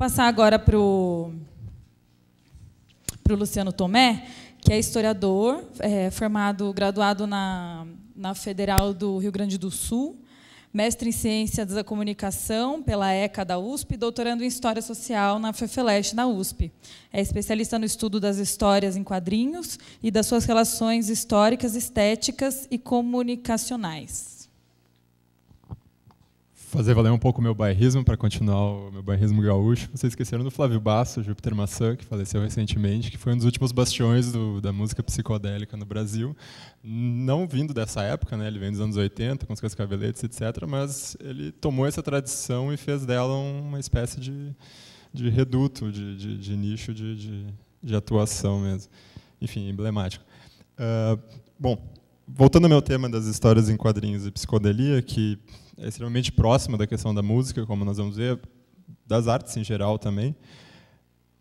passar agora para o Luciano Tomé, que é historiador, é, formado, graduado na, na Federal do Rio Grande do Sul, mestre em Ciências da Comunicação pela ECA da USP, doutorando em História Social na FEFELESH, na USP. É especialista no estudo das histórias em quadrinhos e das suas relações históricas, estéticas e comunicacionais fazer valer um pouco o meu bairrismo, para continuar o meu bairrismo gaúcho, vocês esqueceram do Flávio Basso, Júpiter Maçã, que faleceu recentemente, que foi um dos últimos bastiões do, da música psicodélica no Brasil. Não vindo dessa época, né, ele vem dos anos 80, com os seus caveletes, etc., mas ele tomou essa tradição e fez dela uma espécie de, de reduto, de, de, de nicho de, de, atuação mesmo. Enfim, emblemático. Uh, bom, voltando ao meu tema das histórias em quadrinhos e psicodelia, que é extremamente próxima da questão da música, como nós vamos ver, das artes em geral também.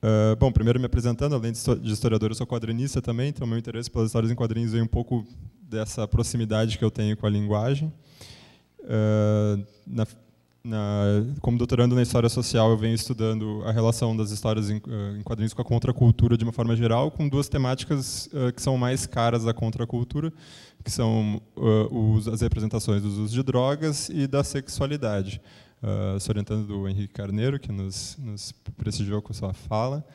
Uh, bom, primeiro me apresentando, além de historiador, eu sou quadrinista também, então meu interesse pelas histórias em quadrinhos vem um pouco dessa proximidade que eu tenho com a linguagem. Uh, na, na, como doutorando na história social, eu venho estudando a relação das histórias em, uh, em quadrinhos com a contracultura de uma forma geral, com duas temáticas que são mais caras à contracultura, que são uh, as representações dos usos de drogas e da sexualidade. Uh, se orientando do Henrique Carneiro, que nos, nos prestigiou com sua fala,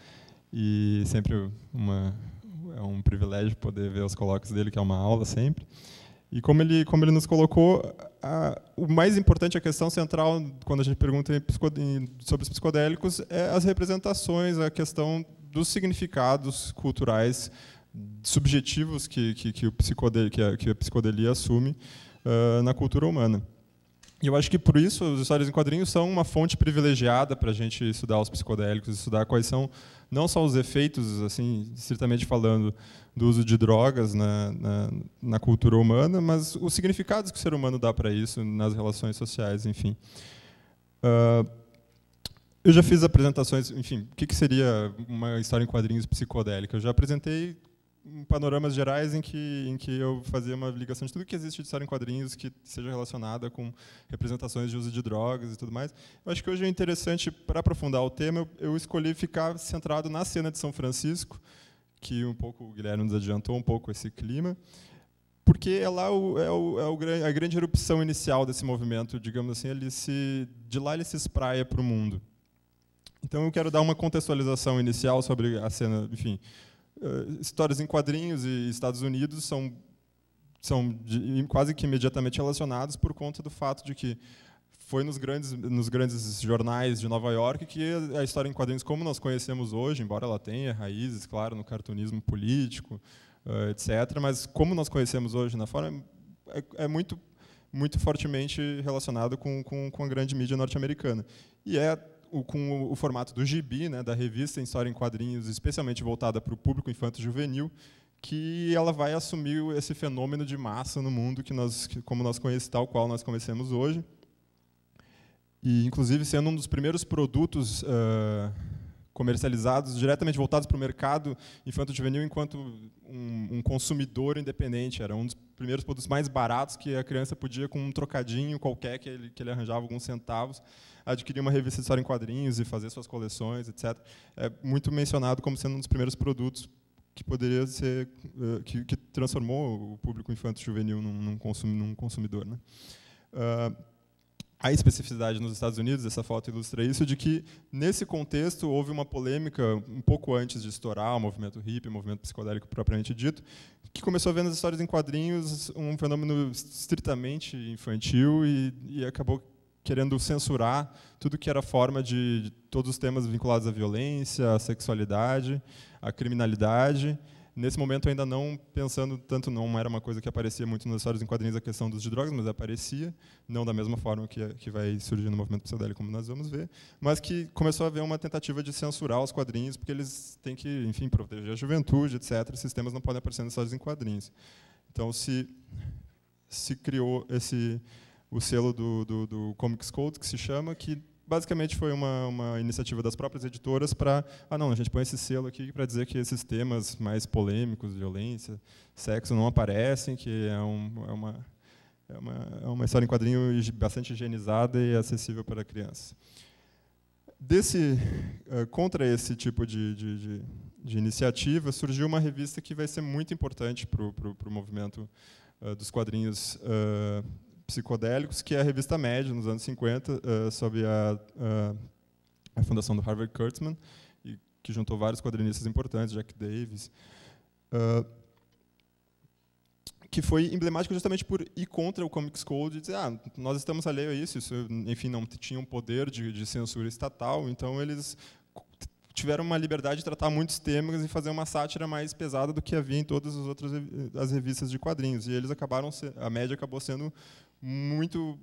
e sempre uma, é um privilégio poder ver os colóquios dele, que é uma aula sempre. E como ele, como ele nos colocou, a, o mais importante, a questão central, quando a gente pergunta em, em, sobre os psicodélicos, é as representações, a questão dos significados culturais subjetivos que, que, que o que, a, que a psicodelia assume uh, na cultura humana. E eu acho que por isso as histórias em quadrinhos são uma fonte privilegiada para a gente estudar os psicodélicos, estudar quais são não só os efeitos, assim, certamente falando, do uso de drogas na, na, na cultura humana, mas os significados que o ser humano dá para isso nas relações sociais, enfim. Uh, eu já fiz apresentações, enfim, o que, que seria uma história em quadrinhos psicodélica? Eu já apresentei um panoramas gerais em que, em que eu fazia uma ligação de tudo que existe de história em quadrinhos que seja relacionada com representações de uso de drogas e tudo mais. Eu acho que hoje é interessante, para aprofundar o tema, eu, eu escolhi ficar centrado na cena de São Francisco, que um pouco o Guilherme nos adiantou um pouco esse clima, porque é lá o, é, o, é o, a grande erupção inicial desse movimento, digamos assim, ele se, de lá ele se espraia para o mundo. Então eu quero dar uma contextualização inicial sobre a cena, enfim, eh, histórias em quadrinhos e Estados Unidos são são de, quase que imediatamente relacionados por conta do fato de que foi nos grandes, nos grandes jornais de Nova York que a história em quadrinhos, como nós conhecemos hoje, embora ela tenha raízes, claro, no cartunismo político, uh, eh, etc., mas como nós conhecemos hoje na forma, é, é muito, muito fortemente relacionado com, com, com a grande mídia norte-americana. E é o, com o, o, formato do gibi, né, da revista em história em quadrinhos, especialmente voltada para o público infanto-juvenil, que ela vai assumir esse fenômeno de massa no mundo que nós, que, como nós conhecemos, tal qual nós conhecemos hoje. E, inclusive, sendo um dos primeiros produtos uh, comercializados diretamente voltados para o mercado infanto-juvenil enquanto um, um, consumidor independente. Era um dos primeiros produtos mais baratos que a criança podia, com um trocadinho qualquer que ele, que ele arranjava alguns centavos, adquirir uma revista de história em quadrinhos e fazer suas coleções, etc. É muito mencionado como sendo um dos primeiros produtos que poderia ser eh, que, que transformou o público infanto juvenil num, num, consumidor, né? Uh, a especificidade nos Estados Unidos, essa foto ilustra isso, de que nesse contexto houve uma polêmica um pouco antes de estourar o movimento hippie, o movimento psicodélico propriamente dito, que começou a ver nas histórias em quadrinhos um fenômeno estritamente infantil e, e acabou querendo censurar tudo que era forma de, de todos os temas vinculados à violência, à sexualidade, à criminalidade. Nesse momento, ainda não pensando tanto, não era uma coisa que aparecia muito nas histórias em quadrinhos a questão dos de drogas, mas aparecia, não da mesma forma que, que vai surgir no movimento psicodélico, como nós vamos ver, mas que começou a haver uma tentativa de censurar os quadrinhos, porque eles têm que, enfim, proteger a juventude, etc. Esses temas não podem aparecer nas histórias em quadrinhos. Então, se, se criou esse o selo do, do, do Comics Code, que se chama, que basicamente foi uma, uma iniciativa das próprias editoras para, ah não, a gente põe esse selo aqui para dizer que esses temas mais polêmicos, violência, sexo, não aparecem, que é, um, é uma, é, uma, é uma história em quadrinho bastante higienizada e acessível para a criança. Desse, eh, contra esse tipo de, de, de, de, iniciativa, surgiu uma revista que vai ser muito importante para o movimento eh, dos quadrinhos eh, psicodélicos, que é a revista média nos anos 50, uh, eh, sob a, uh, a fundação do Harvard Kurtzman, e que juntou vários quadrinistas importantes, Jack Davis, uh, que foi emblemático justamente por ir contra o Comics Code e dizer, ah, nós estamos a isso, isso enfim, não tinha um poder de, de censura estatal, então eles tiveram uma liberdade de tratar muitos temas e fazer uma sátira mais pesada do que havia em todas as outras as revistas de quadrinhos. E eles acabaram a média acabou sendo muito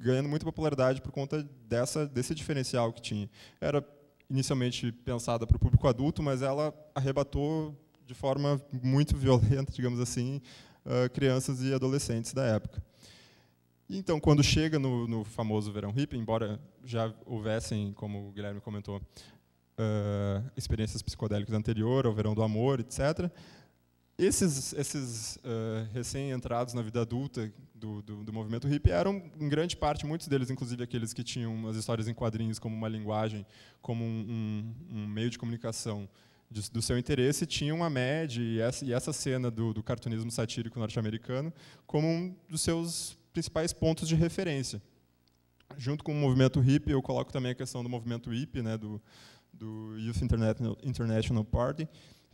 ganhando muita popularidade por conta dessa desse diferencial que tinha. Era inicialmente pensada para o público adulto, mas ela arrebatou de forma muito violenta, digamos assim, ah, crianças e adolescentes da época. Então, quando chega no, no famoso verão hippie, embora já houvessem, como o Guilherme comentou, uh, experiências psicodélicas anterior, ao Verão do Amor, etc. Esses, esses uh, recém-entrados na vida adulta do, do, do, movimento hippie eram, em grande parte, muitos deles, inclusive aqueles que tinham as histórias em quadrinhos como uma linguagem, como um, um, um meio de comunicação de, do seu interesse, tinham a MED e essa, e essa cena do, do cartunismo satírico norte-americano como um dos seus principais pontos de referência junto com o movimento hippie, eu coloco também a questão do movimento hippie, né, do, do Youth International, International Party,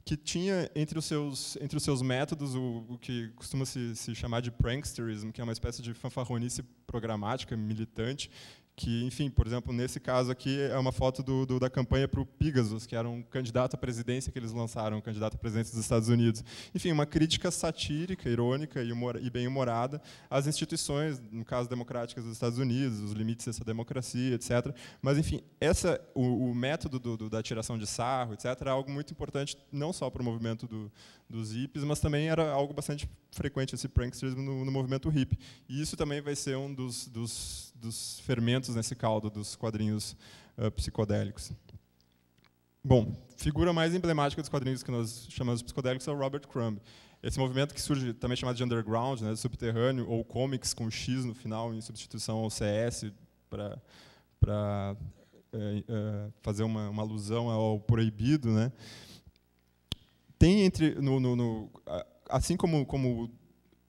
que tinha entre os seus, entre os seus métodos o, o que costuma se, se, chamar de pranksterism, que é uma espécie de fanfarronice programática, militante, que, enfim, por exemplo, nesse caso aqui é uma foto do, do da campanha para o Pegasus, que era um candidato à presidência que eles lançaram, um candidato à presidência dos Estados Unidos. Enfim, uma crítica satírica, irônica e, humor, e bem-humorada às instituições, no caso, democráticas dos Estados Unidos, os limites dessa democracia, etc. Mas, enfim, essa, o, o método do, do, da tiração de sarro, etc., é algo muito importante não só para o movimento do, dos hippies, mas também era algo bastante frequente, esse pranksterismo no, no movimento hippie. E isso também vai ser um dos, dos dos fermentos nesse caldo dos quadrinhos uh, psicodélicos. Bom, figura mais emblemática dos quadrinhos que nós chamamos de psicodélicos é o Robert Crumb. Esse movimento que surge, também chamado de underground, né, subterrâneo, ou comics com X no final, em substituição ao CS, para é, é, fazer uma, uma, alusão ao proibido, né? Tem entre no, no, no assim como como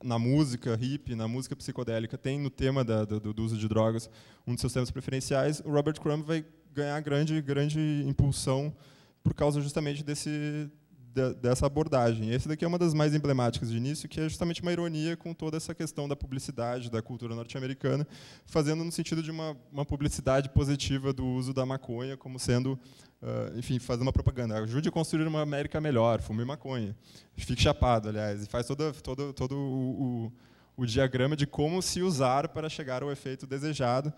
na música hip, na música psicodélica, tem no tema da, do, do, uso de drogas um dos seus temas preferenciais, o Robert Crumb vai ganhar grande, grande impulsão por causa justamente desse, de, dessa abordagem. Esse daqui é uma das mais emblemáticas de início, que é justamente uma ironia com toda essa questão da publicidade, da cultura norte-americana, fazendo no sentido de uma, uma, publicidade positiva do uso da maconha como sendo, uh, enfim, fazendo uma propaganda. Ajude a construir uma América melhor, fume maconha. Fique chapado, aliás, e faz toda, todo, todo o, o, o diagrama de como se usar para chegar ao efeito desejado.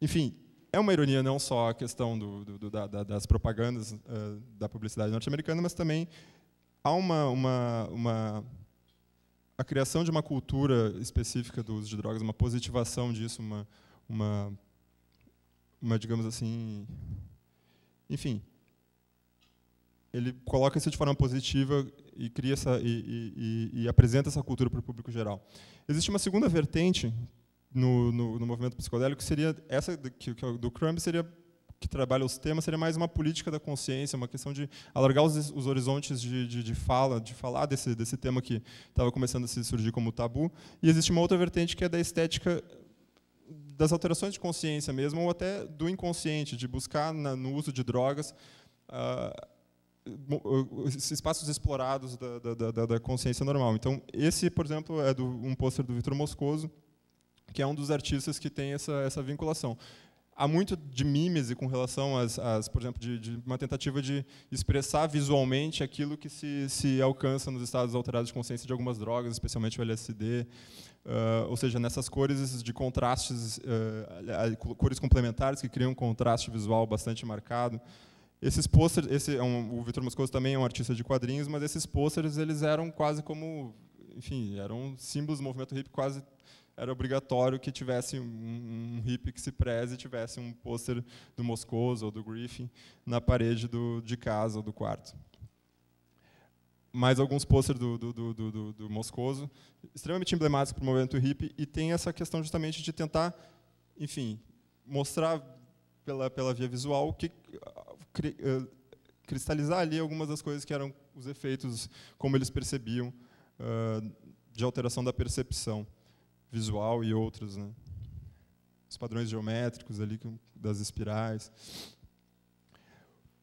Enfim, é uma ironia não só a questão do, do, da, das propagandas uh, da publicidade norte-americana, mas também há uma, uma, uma, a criação de uma cultura específica do uso de drogas, uma positivação disso, uma, uma, uma digamos assim, enfim, ele coloca isso de forma positiva e cria essa e, e, e apresenta essa cultura para o público geral. Existe uma segunda vertente no, no, no, movimento psicodélico seria essa que, que é do Crumb seria que trabalha os temas seria mais uma política da consciência, uma questão de alargar os, os horizontes de, de, de, fala, de falar desse, desse tema que estava começando a se surgir como tabu. E existe uma outra vertente que é da estética das alterações de consciência mesmo, ou até do inconsciente, de buscar na, no uso de drogas uh, espaços explorados da, da, da, da, consciência normal. Então, esse, por exemplo, é do, um pôster do Vitor Moscoso, que é um dos artistas que tem essa, essa vinculação. Há muito de mímese com relação, às, às por exemplo, de, de, uma tentativa de expressar visualmente aquilo que se, se alcança nos estados alterados de consciência de algumas drogas, especialmente o LSD, uh, ah, ou seja, nessas cores de contrastes, uh, cores complementares que criam um contraste visual bastante marcado. Esses pôsteres, esse é um, o Vitor Moscoso também é um artista de quadrinhos, mas esses pôsteres eles eram quase como, enfim, eram símbolos do movimento hippie quase era obrigatório que tivesse um, um hippie que se preze tivesse um pôster do Moscoso ou do Griffin na parede do, de casa ou do quarto. Mais alguns pôster do, do, do, do, Moscoso, extremamente emblemáticos para o movimento hippie, e tem essa questão justamente de tentar, enfim, mostrar pela, pela via visual o que ah, eh, cristalizar ali algumas das coisas que eram os efeitos, como eles percebiam, ah, de alteração da percepção visual e outros, né? Os padrões geométricos ali das espirais.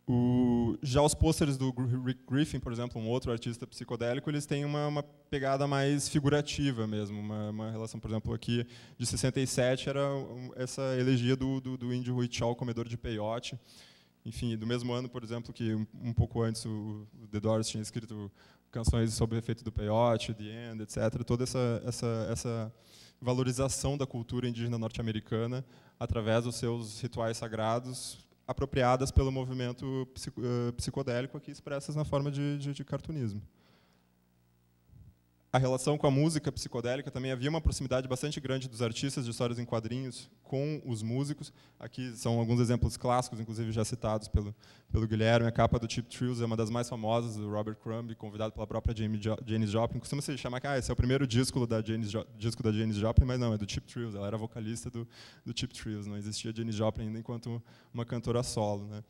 O, já os pôsteres do Rick Griffin, por exemplo, um outro artista psicodélico, eles têm uma, uma pegada mais figurativa mesmo, uma, uma, relação, por exemplo, aqui de 67 era essa elegia do, do, do índio Rui Chau, comedor de peiote. Enfim, do mesmo ano, por exemplo, que um, um pouco antes o, o The Doors tinha escrito canções sobre o efeito do peyote, The End, etc. Toda essa, essa, essa valorização da cultura indígena norte-americana através dos seus rituais sagrados, apropriadas pelo movimento eh, psicodélico aqui expressas na forma de, de, de cartunismo a relação com a música psicodélica também havia uma proximidade bastante grande dos artistas de histórias em quadrinhos com os músicos. Aqui são alguns exemplos clássicos, inclusive já citados pelo, pelo Guilherme. A capa do Chip Trills é uma das mais famosas, do Robert Crumb, convidado pela própria Jamie jo Janis Joplin. Costuma se chamar que ah, esse é o primeiro disco da, Janis disco da Janis Joplin, mas não, é do Chip Trills. Ela era vocalista do, do Chip Trills, não existia Janis Joplin ainda enquanto uma cantora solo. Né?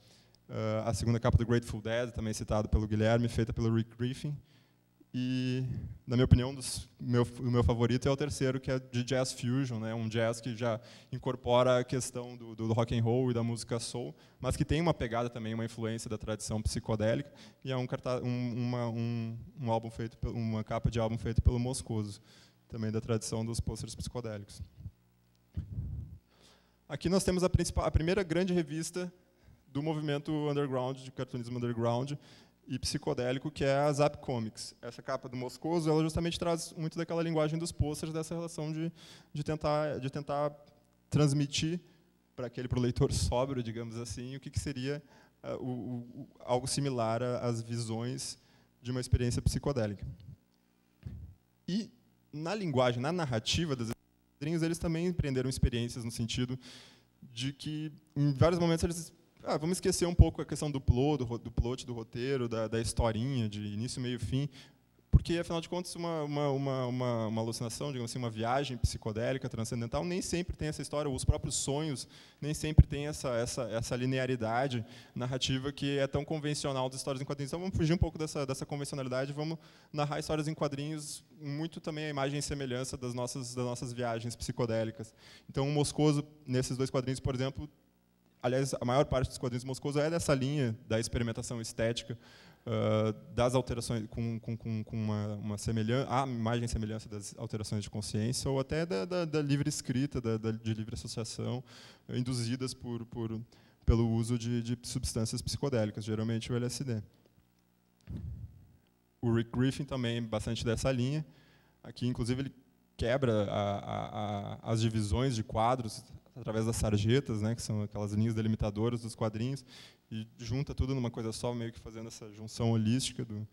Uh, a segunda capa do Grateful Dead, também citado pelo Guilherme, feita pelo Rick Griffin. E, na minha opinião, dos, meu, o meu favorito é o terceiro, que é de jazz fusion, né? um jazz que já incorpora a questão do, do rock and roll e da música soul, mas que tem uma pegada também, uma influência da tradição psicodélica, e é um, cartaz, um, uma, um, um álbum feito, uma capa de álbum feito pelo Moscoso, também da tradição dos pôsteres psicodélicos. Aqui nós temos a, a primeira grande revista do movimento underground, de cartunismo underground, e psicodélico, que é a Zap Comics. Essa capa do Moscoso, ela justamente traz muito daquela linguagem dos posters, dessa relação de, de, tentar, de tentar transmitir para aquele pro leitor sóbrio, digamos assim, o que, que seria uh, o, o, algo similar às visões de uma experiência psicodélica. E na linguagem, na narrativa dos quadrinhos, eles também empreenderam experiências no sentido de que, em vários momentos, eles ah, vamos esquecer um pouco a questão do plot, do, do, plot, do roteiro, da, da historinha, de início, meio, fim, porque, afinal de contas, uma, uma, uma, uma, alucinação, digamos assim, uma viagem psicodélica, transcendental, nem sempre tem essa história, os próprios sonhos nem sempre tem essa, essa, essa linearidade narrativa que é tão convencional das histórias em quadrinhos. Então, vamos fugir um pouco dessa, dessa convencionalidade, vamos narrar histórias em quadrinhos muito também a imagem e semelhança das nossas, das nossas viagens psicodélicas. Então, o Moscoso, nesses dois quadrinhos, por exemplo, aliás, a maior parte dos quadrinhos Moscoso é dessa linha da experimentação estética, uh, das alterações com, com, com uma, uma, semelhança, a imagem e semelhança das alterações de consciência, ou até da, da, da livre escrita, da, da, de livre associação, induzidas por, por pelo uso de, de, substâncias psicodélicas, geralmente o LSD. O Rick Griffin também é bastante dessa linha. Aqui, inclusive, ele quebra a, a, as divisões de quadros através das sarjetas, né, que são aquelas linhas delimitadoras dos quadrinhos, e junta tudo numa coisa só, meio que fazendo essa junção holística do,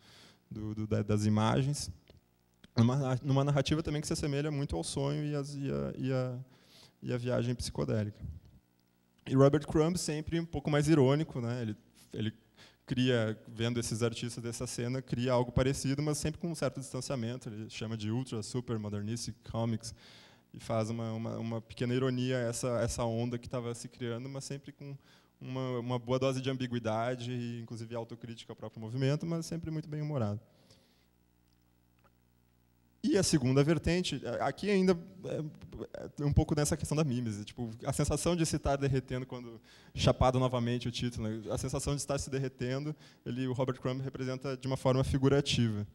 do, do, das imagens. Numa, numa, narrativa também que se assemelha muito ao sonho e, as, e, a, e, a, e a, viagem psicodélica. E Robert Crumb sempre um pouco mais irônico, né? ele, ele cria, vendo esses artistas dessa cena, cria algo parecido, mas sempre com um certo distanciamento. Ele chama de ultra, super, modernistic comics e faz uma, uma, uma pequena ironia essa essa onda que estava se criando, mas sempre com uma, uma boa dose de ambiguidade e, inclusive, autocrítica ao próprio movimento, mas sempre muito bem humorado. E a segunda vertente, aqui ainda é, é, é um pouco nessa questão da mímese, tipo, a sensação de se estar derretendo quando chapado novamente o título, né? a sensação de estar se derretendo, ele o Robert Crumb representa de uma forma figurativa.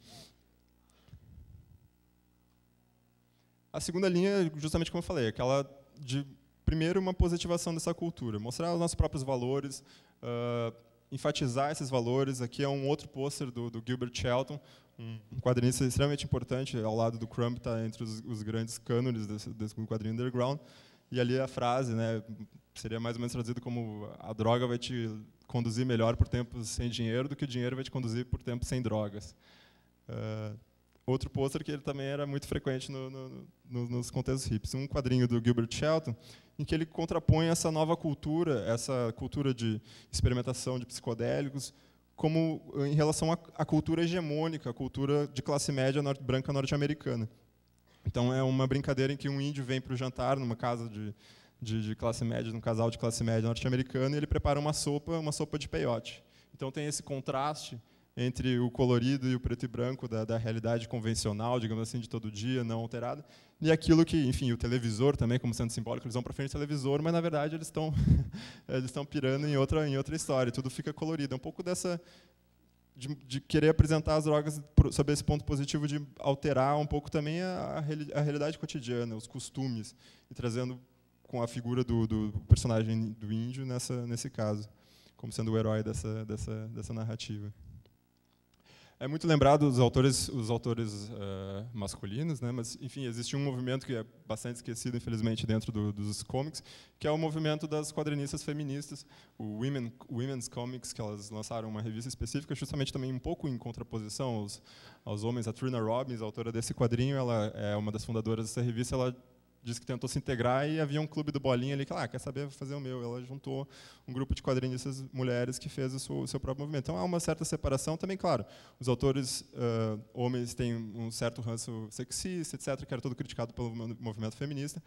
A segunda linha, é justamente como eu falei, aquela de primeiro uma positivação dessa cultura, mostrar os nossos próprios valores, uh, enfatizar esses valores. Aqui é um outro pôster do, do, Gilbert Shelton, um quadrinista extremamente importante, ao lado do Crumb, está entre os, os, grandes cânones desse, desse quadrinho underground. E ali a frase, né, seria mais ou menos traduzido como a droga vai te conduzir melhor por tempos sem dinheiro do que o dinheiro vai te conduzir por tempos sem drogas. Uh, outro pôster que ele também era muito frequente no, no, no, nos contextos hips. Um quadrinho do Gilbert Shelton, em que ele contrapõe essa nova cultura, essa cultura de experimentação de psicodélicos, como eh, em relação à, cultura hegemônica, a cultura de classe média norte, branca norte-americana. Então é uma brincadeira em que um índio vem para o jantar numa casa de, de, de, classe média, num casal de classe média norte-americana, e ele prepara uma sopa, uma sopa de peyote. Então tem esse contraste entre o colorido e o preto e branco da, da realidade convencional, digamos assim, de todo dia, não alterada, e aquilo que, enfim, o televisor também, como sendo simbólico, eles vão para frente do televisor, mas na verdade eles estão eles estão pirando em outra em outra história, tudo fica colorido, é um pouco dessa de, de, querer apresentar as drogas sob esse ponto positivo de alterar um pouco também a, a realidade cotidiana, os costumes, e trazendo com a figura do, do, personagem do índio nessa, nesse caso, como sendo o herói dessa, dessa, dessa narrativa é muito lembrado os autores, os autores uh, masculinos, né? mas, enfim, existe um movimento que é bastante esquecido, infelizmente, dentro do, dos comics, que é o movimento das quadrinistas feministas, o Women, Women's Comics, que elas lançaram uma revista específica, justamente também um pouco em contraposição aos, aos homens. A Trina Robbins, a autora desse quadrinho, ela é uma das fundadoras dessa revista, ela disse que tentou se integrar e havia um clube do Bolinha ali que, ah, quer saber, vou fazer o meu. Ela juntou um grupo de quadrinistas mulheres que fez o seu, o seu próprio movimento. Então há uma certa separação também, claro. Os autores uh, homens têm um certo ranço sexista, etc., que era todo criticado pelo movimento feminista.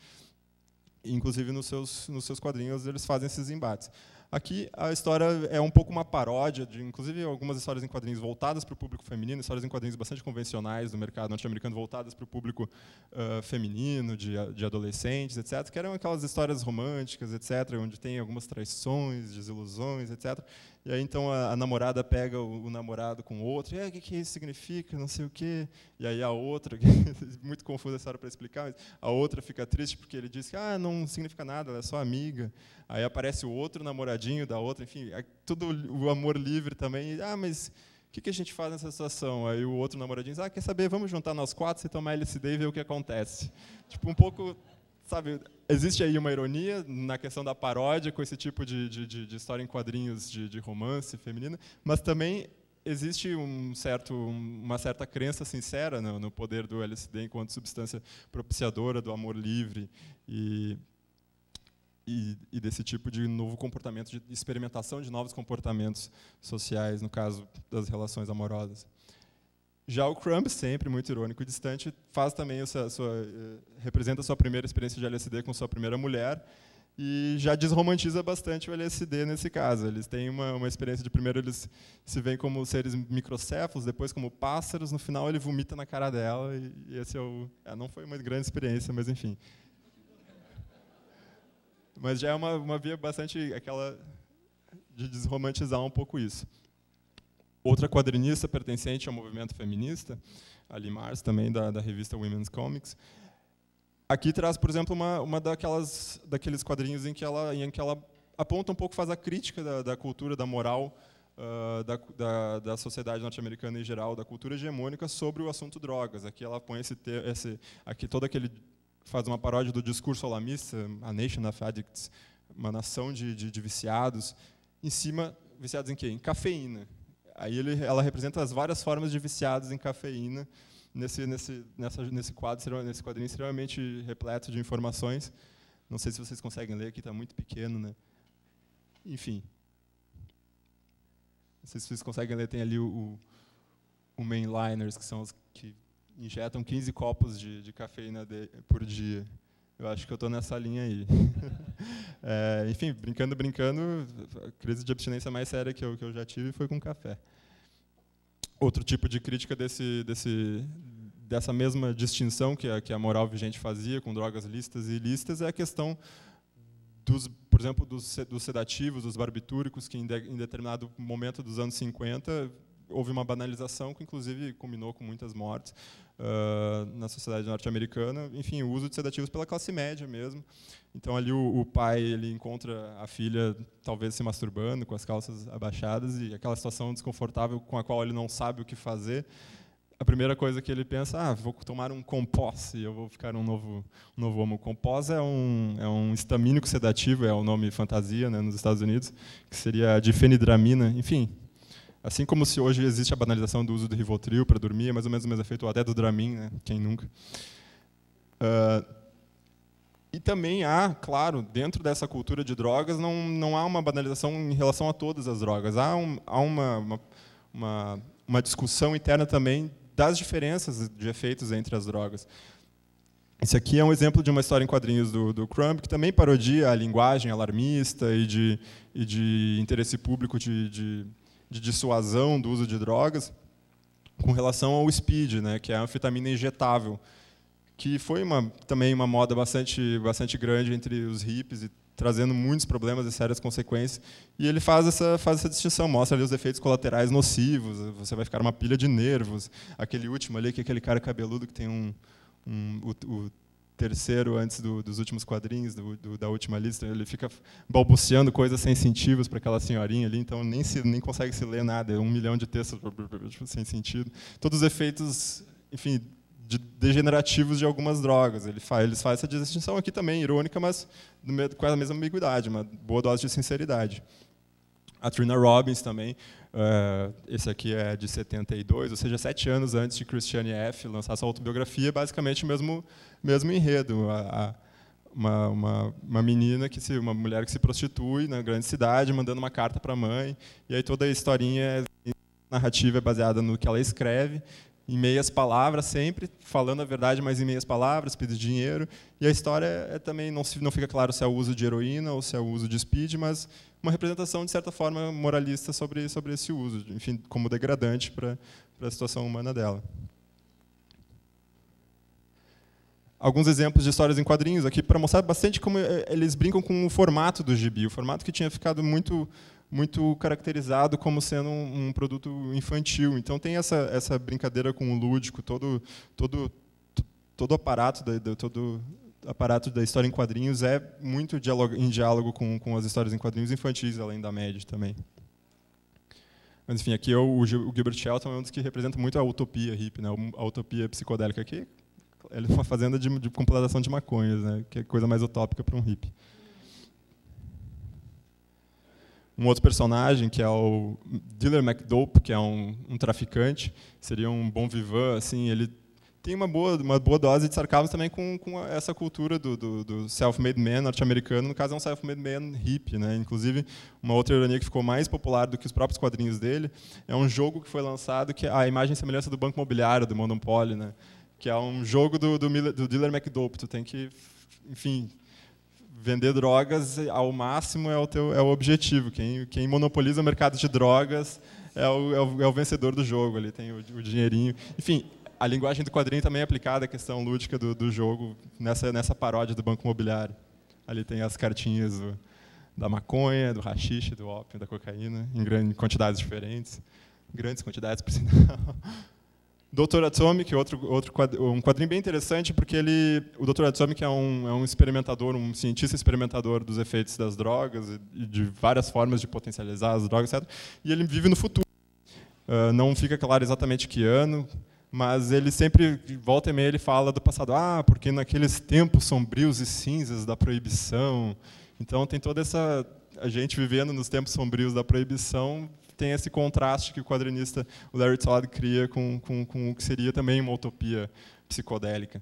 Inclusive, nos seus, nos seus quadrinhos, eles fazem esses embates. Aqui a história é um pouco uma paródia de, inclusive, algumas histórias em quadrinhos voltadas para o público feminino, histórias em quadrinhos bastante convencionais do mercado norte-americano voltadas para o público uh, feminino, de, de, adolescentes, etc., que eram aquelas histórias românticas, etc., onde tem algumas traições, desilusões, etc. E aí então a, a namorada pega o, o, namorado com o outro, e o que, que isso significa, não sei o quê. E aí a outra, muito confusa essa hora para explicar, mas a outra fica triste porque ele diz que ah, não significa nada, ela é só amiga. Aí aparece o outro namoradinho da outra, enfim, é tudo o amor livre também. E, ah, mas o que, que a gente faz nessa situação? Aí o outro namoradinho diz, ah, quer saber, vamos juntar nós quatro, você tomar LSD e ver o que acontece. Tipo, um pouco sabe, existe aí uma ironia na questão da paródia com esse tipo de, de, de história em quadrinhos de, de, romance feminina, mas também existe um certo, uma certa crença sincera no, no, poder do LSD enquanto substância propiciadora do amor livre e, e, e desse tipo de novo comportamento, de experimentação de novos comportamentos sociais, no caso das relações amorosas. Já o Crumb, sempre muito irônico e distante, faz também a sua, sua, eh, representa a sua primeira experiência de LSD com sua primeira mulher e já desromantiza bastante o LSD nesse caso. Eles têm uma, uma experiência de primeiro eles se veem como seres microcéfalos, depois como pássaros, no final ele vomita na cara dela e, e esse é o, é, não foi uma grande experiência, mas enfim. Mas já é uma, uma via bastante aquela de desromantizar um pouco isso outra quadrinista pertencente ao movimento feminista, Ali Mars, também da, da revista Women's Comics, aqui traz, por exemplo, uma, uma daquelas, daqueles quadrinhos em que, ela, em que ela aponta um pouco, faz a crítica da, da cultura, da moral, uh, da, da, da, sociedade norte-americana em geral, da cultura hegemônica sobre o assunto drogas. Aqui ela põe esse, esse aqui todo aquele faz uma paródia do discurso alamista, a nation of addicts, uma nação de, de, de viciados, em cima viciados em quê? Em cafeína aí ele, ela representa as várias formas de viciados em cafeína nesse, nesse, nessa, nesse, quadro, nesse quadrinho extremamente repleto de informações. Não sei se vocês conseguem ler, aqui está muito pequeno. Né? Enfim. Não sei se vocês conseguem ler, tem ali o, o mainliners, que são os que injetam 15 copos de, de cafeína de, por dia. Eu acho que eu estou nessa linha aí. é, enfim, brincando, brincando, a crise de abstinência mais séria que eu, que eu já tive foi com café. Outro tipo de crítica desse, desse, dessa mesma distinção que a, que a moral vigente fazia com drogas listas e ilícitas é a questão dos, por exemplo, dos, dos sedativos, dos barbitúricos, que em, de, em determinado momento dos anos 50 houve uma banalização que, inclusive, culminou com muitas mortes uh, na sociedade norte-americana. Enfim, o uso de sedativos pela classe média mesmo. Então, ali o, o, pai ele encontra a filha, talvez, se masturbando, com as calças abaixadas, e aquela situação desconfortável com a qual ele não sabe o que fazer. A primeira coisa que ele pensa, ah, vou tomar um compós e eu vou ficar um novo, um novo homo. Compós é um, é um estamínico sedativo, é o um nome fantasia né, nos Estados Unidos, que seria a difenidramina. Enfim, Assim como se hoje existe a banalização do uso do Rivotril para dormir, é mais ou menos o mesmo efeito, ou até do Dramin, né? quem nunca. Uh, e também há, claro, dentro dessa cultura de drogas, não, não há uma banalização em relação a todas as drogas. Há, um, há uma, uma, uma, uma, discussão interna também das diferenças de efeitos entre as drogas. Esse aqui é um exemplo de uma história em quadrinhos do, do Crumb, que também parodia a linguagem alarmista e de, e de interesse público de, de de dissuasão do uso de drogas com relação ao speed, né, que é a anfetamina injetável, que foi uma, também uma moda bastante, bastante grande entre os hippies e trazendo muitos problemas e sérias consequências. E ele faz essa, faz essa distinção, mostra ali os efeitos colaterais nocivos, você vai ficar uma pilha de nervos. Aquele último ali, que é aquele cara cabeludo que tem um, um o, o terceiro antes do, dos últimos quadrinhos, do, do, da última lista, ele fica balbuciando coisas sem sentido para aquela senhorinha ali, então nem, se, nem consegue se ler nada, é um milhão de textos tipo, sem sentido. Todos os efeitos, enfim, de, degenerativos de algumas drogas. Ele faz, eles fazem essa distinção aqui também, irônica, mas com a mesma ambiguidade, uma boa dose de sinceridade. A Trina Robbins também, uh, esse aqui é de 72, ou seja, sete anos antes de Christiane F. lançar sua autobiografia, basicamente o mesmo, mesmo enredo. A, a, uma, uma, uma, menina que se, uma mulher que se prostitui na grande cidade mandando uma carta para a mãe e aí toda a historinha a narrativa é baseada no que ela escreve em meias palavras sempre falando a verdade mas em meias palavras pedindo dinheiro e a história é, é também não se, não fica claro se é o uso de heroína ou se é o uso de speed mas uma representação, de certa forma, moralista sobre, sobre esse uso, enfim, como degradante para a situação humana dela. alguns exemplos de histórias em quadrinhos aqui para mostrar bastante como eh, eles brincam com o formato do gibi, o formato que tinha ficado muito muito caracterizado como sendo um, um produto infantil. Então tem essa essa brincadeira com o lúdico, todo todo todo o aparato da, da todo aparato da história em quadrinhos é muito em diálogo com, com as histórias em quadrinhos infantis, além da média também. Mas, enfim, aqui eu, o Gilbert Shelton é um dos que representa muito a utopia hippie, né? a utopia psicodélica aqui. Ele é uma fazenda de, de completação de maconhas, né? que é coisa mais utópica para um hippie. Um outro personagem, que é o Dealer McDope, que é um, um traficante, seria um bom vivant, assim, ele tem uma boa, uma boa dose de sarcasmo também com, com essa cultura do, do, do self-made man norte-americano. No caso, é um self-made man hippie. Né? Inclusive, uma outra ironia que ficou mais popular do que os próprios quadrinhos dele é um jogo que foi lançado que é a imagem e semelhança do Banco Imobiliário, do Monopoly, né? que é um jogo do, do, Miller, do Dealer McDope. Tu tem que, enfim, vender drogas ao máximo é o, teu, é o objetivo. Quem, quem monopoliza o mercado de drogas é o, é o, é o vencedor do jogo. Ali tem o, o dinheirinho. Enfim, a linguagem do quadrinho também é aplicada à questão lúdica do, do jogo nessa, nessa paródia do Banco Imobiliário. Ali tem as cartinhas do, da maconha, do rachixe, do ópio, da cocaína, em grandes quantidades diferentes. Grandes quantidades, por sinal. Doutor Atomic, outro, outro um quadrinho bem interessante, porque ele, o Doutor Atomic é um, é um experimentador, um cientista experimentador dos efeitos das drogas e, de várias formas de potencializar as drogas, etc. E ele vive no futuro. Uh, não fica claro exatamente que ano, mas ele sempre, volta e meia, ele fala do passado. Ah, porque naqueles tempos sombrios e cinzas da proibição. Então tem toda essa. A gente vivendo nos tempos sombrios da proibição, tem esse contraste que o quadrinista Larry Todd cria com, com, com o que seria também uma utopia psicodélica.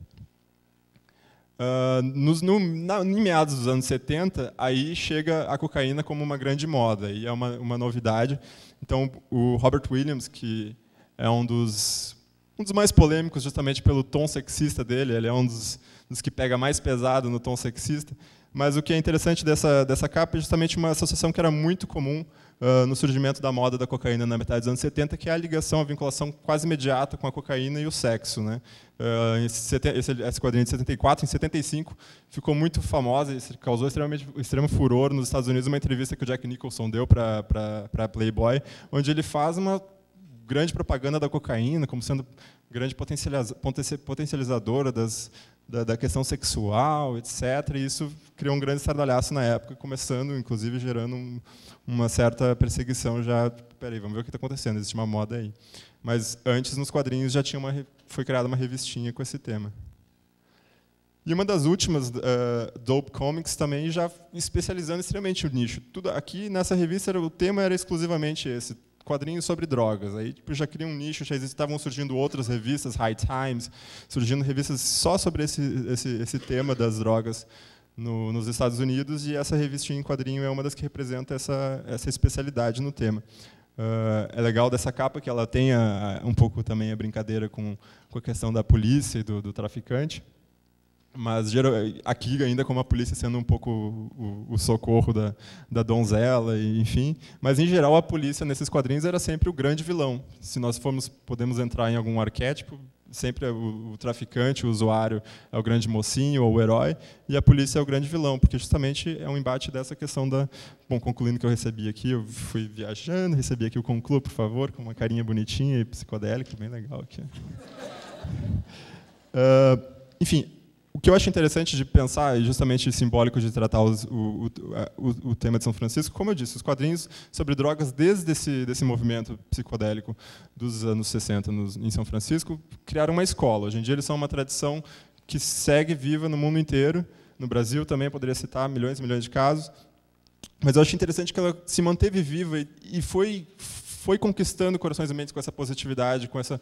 Uh, nos, no, na, em meados dos anos 70, aí chega a cocaína como uma grande moda, e é uma, uma novidade. Então, o Robert Williams, que é um dos um dos mais polêmicos, justamente pelo tom sexista dele, ele é um dos, dos que pega mais pesado no tom sexista. Mas o que é interessante dessa, dessa capa é justamente uma associação que era muito comum uh, no surgimento da moda da cocaína na metade dos anos 70, que é a ligação, a vinculação quase imediata com a cocaína e o sexo. Né? Uh, esse, esse, essa quadrinha de 74, em 75, ficou muito famosa e causou extremamente, extremo furor nos Estados Unidos, uma entrevista que o Jack Nicholson deu para Playboy, onde ele faz uma grande propaganda da cocaína como sendo grande potencializadora das, da, da, questão sexual, etc. E isso criou um grande estardalhaço na época, começando, inclusive, gerando um, uma certa perseguição já. Peraí, vamos ver o que está acontecendo, existe uma moda aí. Mas antes, nos quadrinhos, já tinha uma, foi criada uma revistinha com esse tema. E uma das últimas, uh, Dope Comics, também já especializando extremamente o nicho. Tudo aqui nessa revista o tema era exclusivamente esse, quadrinhos sobre drogas. Aí tipo, já cria um nicho, já estavam surgindo outras revistas, High Times, surgindo revistas só sobre esse, esse, esse tema das drogas no, nos Estados Unidos, e essa revistinha em quadrinho é uma das que representa essa, essa especialidade no tema. Uh, é legal dessa capa que ela tenha ah, um pouco também a brincadeira com, com a questão da polícia e do, do traficante. Mas geral, aqui ainda como a polícia sendo um pouco o, o, socorro da, da donzela, e, enfim. Mas em geral a polícia nesses quadrinhos era sempre o grande vilão. Se nós formos podemos entrar em algum arquétipo, sempre é o, o traficante, o usuário é o grande mocinho ou o herói, e a polícia é o grande vilão, porque justamente é um embate dessa questão da. Bom, concluindo que eu recebi aqui, eu fui viajando, recebi aqui o conclu, por favor, com uma carinha bonitinha e psicodélica, bem legal aqui. Uh, enfim, o que eu acho interessante de pensar, e é justamente simbólico de tratar os, o, o, o, tema de São Francisco, como eu disse, os quadrinhos sobre drogas desde esse desse movimento psicodélico dos anos 60 nos, em São Francisco, criaram uma escola. Hoje em dia eles são uma tradição que segue viva no mundo inteiro. No Brasil também poderia citar milhões e milhões de casos. Mas eu acho interessante que ela se manteve viva e, e foi foi conquistando corações e mentes com essa positividade, com essa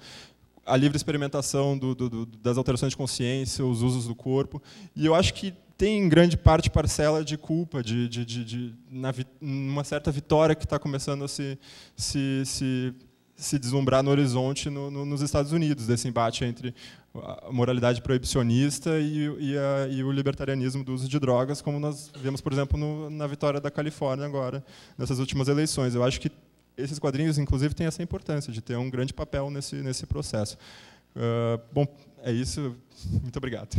a livre experimentação do, do, das alterações de consciência, os usos do corpo. E eu acho que tem grande parte parcela de culpa, de, de, de, de na, uma certa vitória que está começando a se, se, se, se deslumbrar no horizonte no, no, nos Estados Unidos, desse embate entre a moralidade proibicionista e, e, a, e, o libertarianismo do uso de drogas, como nós vemos, por exemplo, no, na vitória da Califórnia agora, nessas últimas eleições. Eu acho que esses quadrinhos, inclusive, têm essa importância de ter um grande papel nesse, nesse processo. Uh, bom, é isso. Muito obrigado.